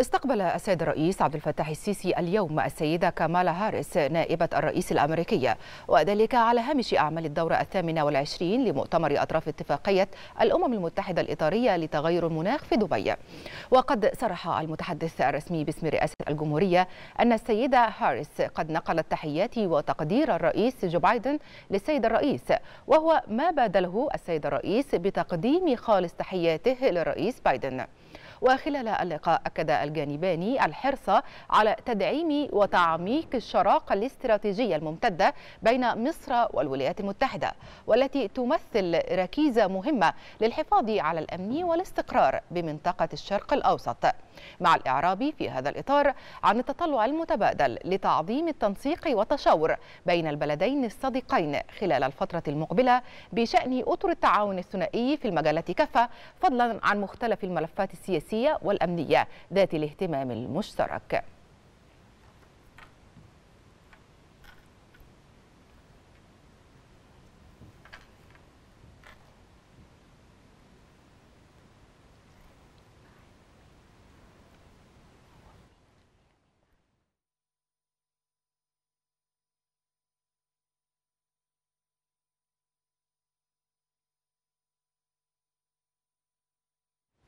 استقبل السيد الرئيس عبد الفتاح السيسي اليوم السيدة كامالا هاريس نائبة الرئيس الأمريكية وذلك على هامش أعمال الدورة الثامنة والعشرين لمؤتمر أطراف اتفاقية الأمم المتحدة الإطارية لتغير المناخ في دبي وقد صرح المتحدث الرسمي باسم رئاسة الجمهورية أن السيدة هاريس قد نقلت تحيات وتقدير الرئيس جو بايدن للسيد الرئيس وهو ما بادله السيد الرئيس بتقديم خالص تحياته للرئيس بايدن وخلال اللقاء أكد الجانبان الحرص على تدعيم وتعميق الشراكة الاستراتيجية الممتدة بين مصر والولايات المتحدة والتي تمثل ركيزة مهمة للحفاظ على الأمن والاستقرار بمنطقة الشرق الأوسط مع الإعراب في هذا الإطار عن التطلع المتبادل لتعظيم التنسيق والتشاور بين البلدين الصديقين خلال الفترة المقبلة بشأن أطر التعاون الثنائي في المجالات كافة فضلا عن مختلف الملفات السياسية السياسية والأمنية ذات الاهتمام المشترك